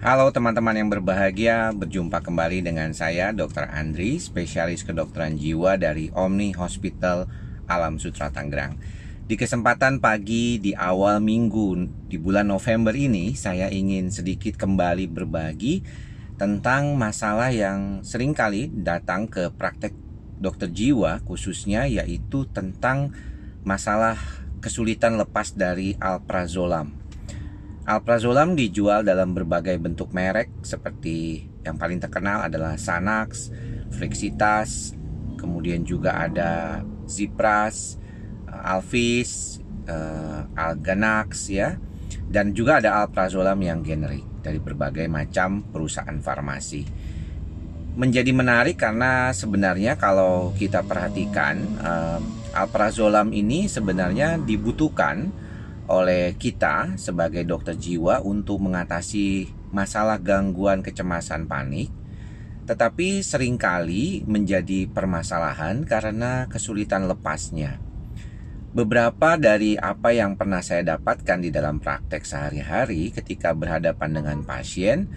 Halo teman-teman yang berbahagia, berjumpa kembali dengan saya Dr. Andri, spesialis kedokteran jiwa dari Omni Hospital Alam Sutra Tangerang. Di kesempatan pagi di awal minggu di bulan November ini, saya ingin sedikit kembali berbagi tentang masalah yang seringkali datang ke praktek dokter jiwa khususnya yaitu tentang masalah kesulitan lepas dari alprazolam Alprazolam dijual dalam berbagai bentuk merek seperti yang paling terkenal adalah Sanax, Flexitas, kemudian juga ada Zipras, eh, Alvis, eh, Alganax ya. Dan juga ada Alprazolam yang generik dari berbagai macam perusahaan farmasi. Menjadi menarik karena sebenarnya kalau kita perhatikan eh, Alprazolam ini sebenarnya dibutuhkan oleh kita sebagai dokter jiwa untuk mengatasi masalah gangguan kecemasan panik, tetapi seringkali menjadi permasalahan karena kesulitan lepasnya. Beberapa dari apa yang pernah saya dapatkan di dalam praktek sehari-hari ketika berhadapan dengan pasien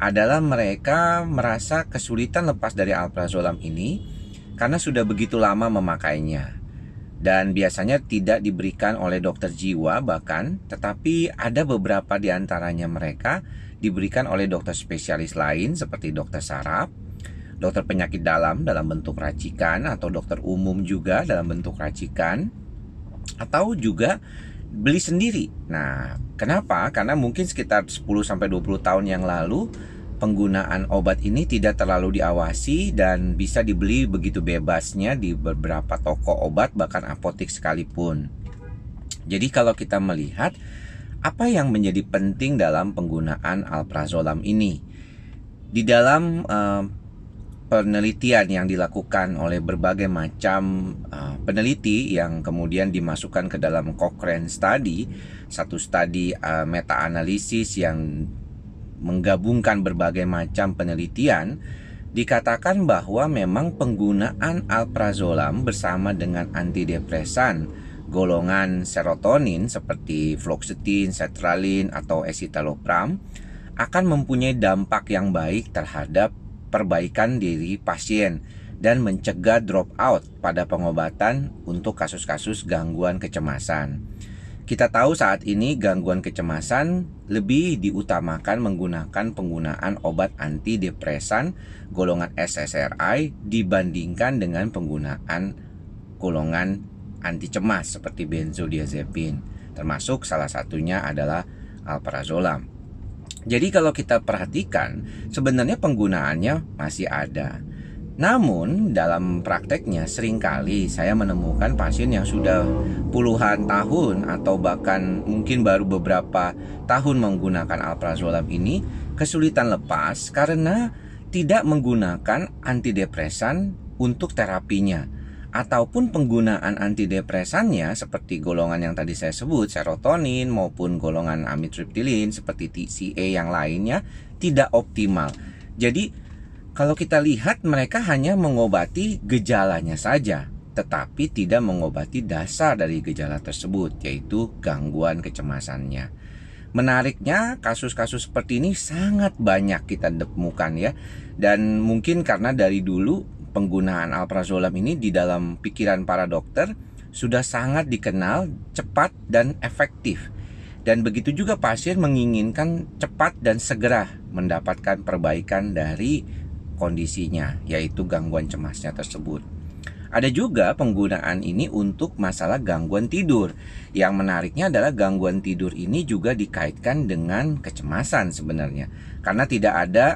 adalah mereka merasa kesulitan lepas dari alprazolam ini karena sudah begitu lama memakainya dan biasanya tidak diberikan oleh dokter jiwa bahkan tetapi ada beberapa di antaranya mereka diberikan oleh dokter spesialis lain seperti dokter saraf, dokter penyakit dalam dalam bentuk racikan atau dokter umum juga dalam bentuk racikan atau juga beli sendiri. Nah, kenapa? Karena mungkin sekitar 10 sampai 20 tahun yang lalu penggunaan obat ini tidak terlalu diawasi dan bisa dibeli begitu bebasnya di beberapa toko obat bahkan apotek sekalipun. Jadi kalau kita melihat apa yang menjadi penting dalam penggunaan alprazolam ini di dalam uh, penelitian yang dilakukan oleh berbagai macam uh, peneliti yang kemudian dimasukkan ke dalam Cochrane Study, satu studi uh, eh, meta analisis yang menggabungkan berbagai macam penelitian, dikatakan bahwa memang penggunaan alprazolam bersama dengan antidepresan golongan serotonin seperti fluoxetine, sertralin, atau escitalopram akan mempunyai dampak yang baik terhadap perbaikan diri pasien dan mencegah drop out pada pengobatan untuk kasus-kasus gangguan kecemasan. Kita tahu saat ini gangguan kecemasan lebih diutamakan menggunakan penggunaan obat antidepresan golongan SSRI dibandingkan dengan penggunaan golongan anti cemas seperti benzodiazepin. Termasuk salah satunya adalah alprazolam. Jadi kalau kita perhatikan sebenarnya penggunaannya masih ada namun dalam prakteknya seringkali saya menemukan pasien yang sudah puluhan tahun atau bahkan mungkin baru beberapa tahun menggunakan alprazolam ini kesulitan lepas karena tidak menggunakan antidepresan untuk terapinya ataupun penggunaan antidepresannya seperti golongan yang tadi saya sebut serotonin maupun golongan amitriptilin seperti TCA yang lainnya tidak optimal. Jadi kalau kita lihat mereka hanya mengobati gejalanya saja, tetapi tidak mengobati dasar dari gejala tersebut, yaitu gangguan kecemasannya. Menariknya, kasus-kasus seperti ini sangat banyak kita temukan ya. Dan mungkin karena dari dulu penggunaan alprazolam ini di dalam pikiran para dokter sudah sangat dikenal, cepat dan efektif. Dan begitu juga pasien menginginkan cepat dan segera mendapatkan perbaikan dari kondisinya, yaitu gangguan cemasnya tersebut. Ada juga penggunaan ini untuk masalah gangguan tidur. Yang menariknya adalah gangguan tidur ini juga dikaitkan dengan kecemasan sebenarnya. Karena tidak ada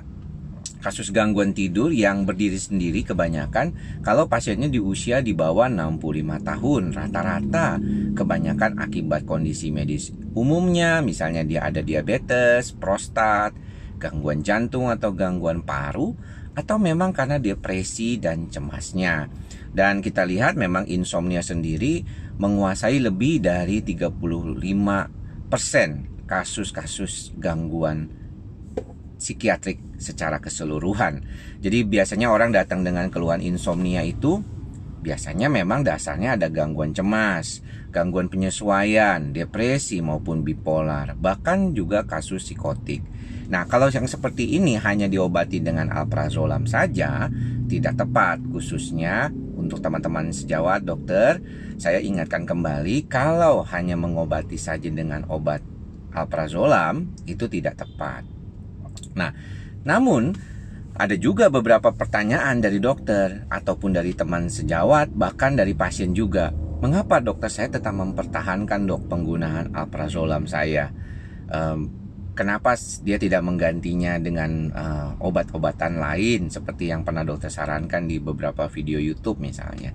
kasus gangguan tidur yang berdiri sendiri kebanyakan kalau pasiennya di usia di bawah 65 tahun rata-rata kebanyakan akibat kondisi medis umumnya misalnya dia ada diabetes, prostat, gangguan jantung atau gangguan paru atau memang karena depresi dan cemasnya. Dan kita lihat memang insomnia sendiri menguasai lebih dari 35% kasus-kasus gangguan psikiatrik secara keseluruhan. Jadi biasanya orang datang dengan keluhan insomnia itu biasanya memang dasarnya ada gangguan cemas, gangguan penyesuaian, depresi maupun bipolar, bahkan juga kasus psikotik. Nah, kalau yang seperti ini hanya diobati dengan alprazolam saja, tidak tepat khususnya untuk teman-teman sejawat dokter, saya ingatkan kembali kalau hanya mengobati saja dengan obat alprazolam itu tidak tepat. Nah, namun ada juga beberapa pertanyaan dari dokter ataupun dari teman sejawat, bahkan dari pasien juga. Mengapa dokter saya tetap mempertahankan dok penggunaan alprazolam saya? Um, kenapa dia tidak menggantinya dengan uh, obat-obatan lain seperti yang pernah dokter sarankan di beberapa video YouTube misalnya?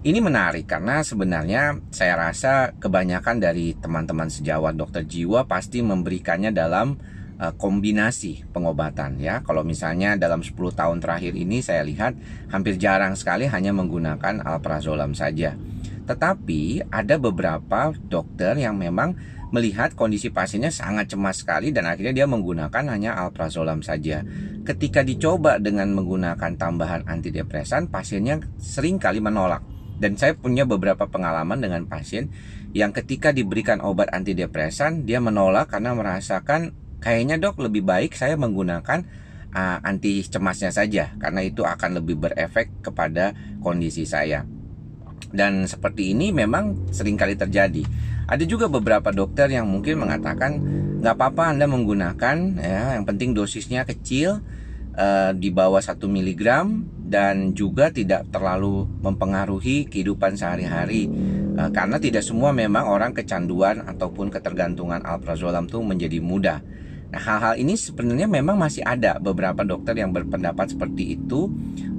Ini menarik karena sebenarnya saya rasa kebanyakan dari teman-teman sejawat dokter jiwa pasti memberikannya dalam Eh, kombinasi pengobatan ya. Kalau misalnya dalam 10 tahun terakhir ini saya lihat hampir jarang sekali hanya menggunakan alprazolam saja. Tetapi ada beberapa dokter yang memang melihat kondisi pasiennya sangat cemas sekali dan akhirnya dia menggunakan hanya alprazolam saja. Ketika dicoba dengan menggunakan tambahan antidepresan, pasiennya sering kali menolak dan saya punya beberapa pengalaman dengan pasien yang ketika diberikan obat antidepresan dia menolak karena merasakan Kayaknya dok lebih baik saya menggunakan uh, anti cemasnya saja karena itu akan lebih berefek kepada kondisi saya. Dan seperti ini memang sering kali terjadi. Ada juga beberapa dokter yang mungkin mengatakan nggak apa-apa Anda menggunakan, ya, yang penting dosisnya kecil uh, di bawah 1 mg dan juga tidak terlalu mempengaruhi kehidupan sehari-hari eh, karena tidak semua memang orang kecanduan ataupun ketergantungan alprazolam itu menjadi mudah. Nah, hal-hal ini sebenarnya memang masih ada beberapa dokter yang berpendapat seperti itu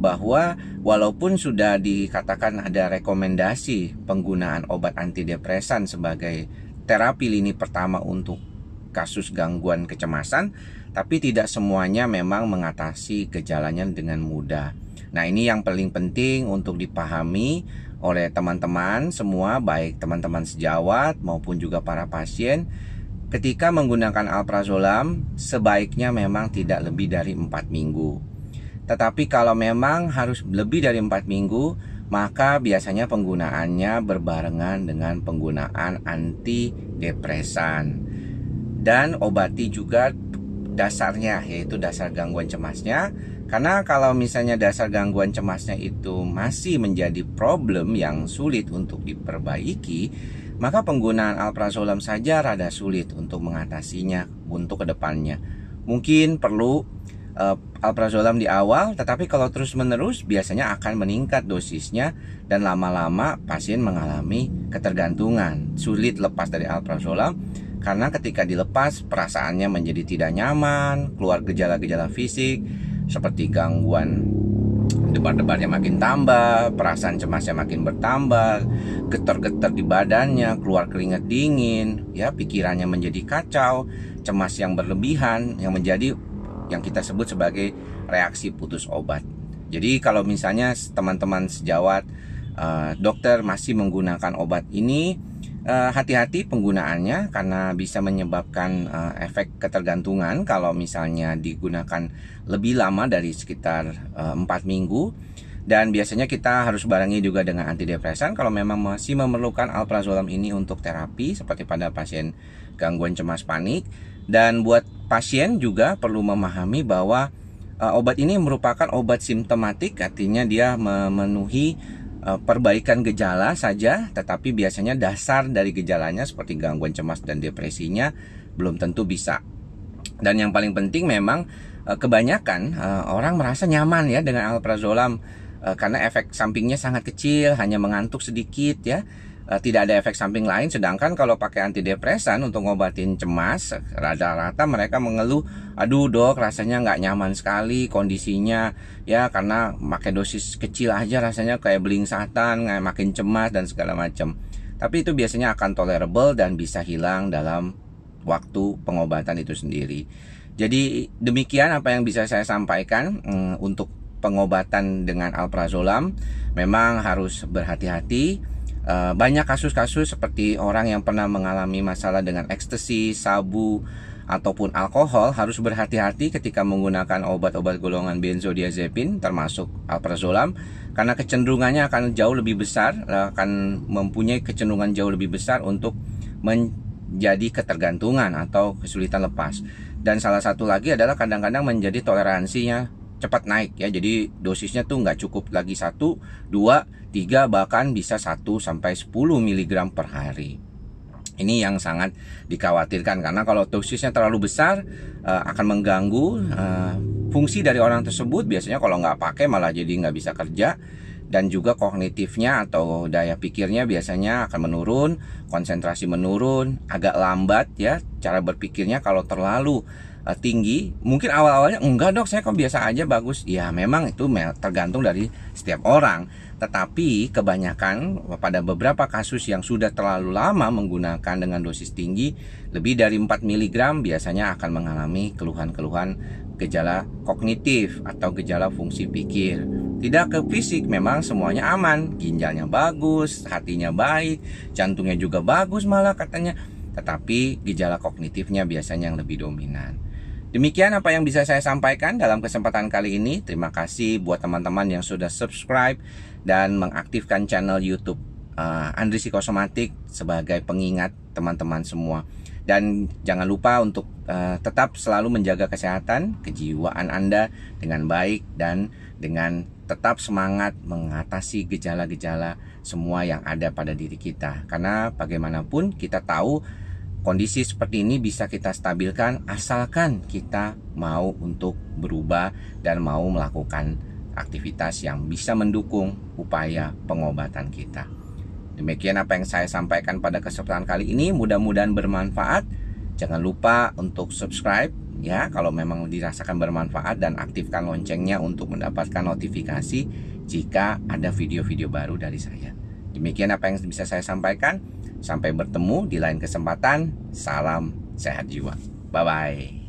bahwa walaupun sudah dikatakan ada rekomendasi penggunaan obat antidepresan sebagai terapi lini pertama untuk kasus gangguan kecemasan, tapi tidak semuanya memang mengatasi gejalanya dengan mudah. Nah, ini yang paling penting untuk dipahami oleh teman-teman semua, baik teman-teman sejawat maupun juga para pasien Ketika menggunakan alprazolam, sebaiknya memang tidak lebih dari 4 minggu. Tetapi kalau memang harus lebih dari 4 minggu, maka biasanya penggunaannya berbarengan dengan penggunaan antidepresan. Dan obati juga dasarnya yaitu dasar gangguan cemasnya karena kalau misalnya dasar gangguan cemasnya itu masih menjadi problem yang sulit untuk diperbaiki maka penggunaan alprazolam saja rada sulit untuk mengatasinya untuk kedepannya. Mungkin perlu uh, alprazolam di awal, tetapi kalau terus-menerus biasanya akan meningkat dosisnya dan lama-lama pasien mengalami ketergantungan, sulit lepas dari alprazolam karena ketika dilepas perasaannya menjadi tidak nyaman, keluar gejala-gejala fisik seperti gangguan debar-debarnya makin tambah, perasaan cemasnya makin bertambah, getar-getar di badannya, keluar keringat dingin, ya pikirannya menjadi kacau, cemas yang berlebihan yang menjadi yang kita sebut sebagai reaksi putus obat. Jadi kalau misalnya teman-teman sejawat Eh, dokter masih menggunakan obat ini eh, hati-hati uh, penggunaannya karena bisa menyebabkan uh, efek ketergantungan kalau misalnya digunakan lebih lama dari sekitar uh, 4 minggu dan biasanya kita harus barengi juga dengan antidepresan kalau memang masih memerlukan alprazolam ini untuk terapi seperti pada pasien gangguan cemas panik dan buat pasien juga perlu memahami bahwa uh, obat ini merupakan obat simptomatik artinya dia memenuhi Eh, perbaikan gejala saja, tetapi biasanya dasar dari gejalanya seperti gangguan cemas dan depresinya belum tentu bisa. Dan yang paling penting memang eh, kebanyakan eh, orang merasa nyaman ya dengan alprazolam karena efek sampingnya sangat kecil, hanya mengantuk sedikit ya Eh, tidak ada efek samping lain sedangkan kalau pakai antidepresan untuk ngobatin cemas rata-rata mereka mengeluh aduh dok rasanya nggak nyaman sekali kondisinya ya karena pakai dosis kecil aja rasanya kayak belingsatan kayak makin cemas dan segala macam tapi itu biasanya akan tolerable dan bisa hilang dalam waktu pengobatan itu sendiri jadi demikian apa yang bisa saya sampaikan hmm, untuk pengobatan dengan alprazolam memang harus berhati-hati Eh, banyak kasus-kasus seperti orang yang pernah mengalami masalah dengan ekstasi, sabu, ataupun alkohol harus berhati-hati ketika menggunakan obat-obat golongan benzodiazepin termasuk alprazolam karena kecenderungannya akan jauh lebih besar eh, akan mempunyai kecenderungan jauh lebih besar untuk menjadi ketergantungan atau kesulitan lepas dan salah satu lagi adalah kadang-kadang menjadi toleransinya cepat naik ya. Jadi dosisnya tuh nggak cukup lagi satu dua tiga bahkan bisa satu sampai 10 mg per hari. Ini yang sangat dikhawatirkan karena kalau dosisnya terlalu besar eh, akan mengganggu eh, fungsi dari orang tersebut biasanya kalau nggak pakai malah jadi nggak bisa kerja dan juga kognitifnya atau daya pikirnya biasanya akan menurun, konsentrasi menurun, agak lambat ya cara berpikirnya kalau terlalu Eh, tinggi mungkin awal-awalnya enggak dok saya kok biasa aja bagus ya memang itu tergantung dari setiap orang tetapi kebanyakan pada beberapa kasus yang sudah terlalu lama menggunakan dengan dosis tinggi lebih dari 4 mg biasanya akan mengalami keluhan-keluhan gejala kognitif atau gejala fungsi pikir. Tidak ke fisik memang semuanya aman, ginjalnya bagus, hatinya baik, jantungnya juga bagus malah katanya, tetapi gejala kognitifnya biasanya yang lebih dominan. Demikian apa yang bisa saya sampaikan dalam kesempatan kali ini. Terima kasih buat teman-teman yang sudah subscribe dan mengaktifkan channel YouTube uh, Andri Psikosomatik sebagai pengingat teman-teman semua. Dan jangan lupa untuk uh, tetap selalu menjaga kesehatan, kejiwaan Anda dengan baik dan dengan tetap semangat mengatasi gejala-gejala semua yang ada pada diri kita. Karena bagaimanapun kita tahu Kondisi seperti ini bisa kita stabilkan asalkan kita mau untuk berubah dan mau melakukan aktivitas yang bisa mendukung upaya pengobatan kita. Demikian apa yang saya sampaikan pada kesempatan kali ini, mudah-mudahan bermanfaat. Jangan lupa untuk subscribe ya kalau memang dirasakan bermanfaat dan aktifkan loncengnya untuk mendapatkan notifikasi jika ada video-video baru dari saya. Demikian apa yang bisa saya sampaikan. Sampai bertemu di lain kesempatan. Salam sehat jiwa. Bye bye.